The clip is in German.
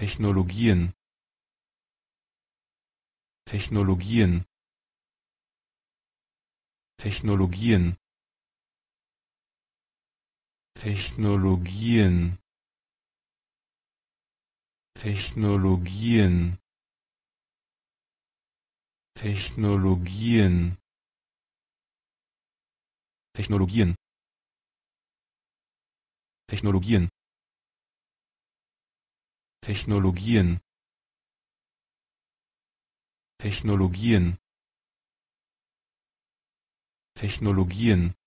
technologien technologien technologien technologien technologien technologien technologien technologien technologien technologien technologien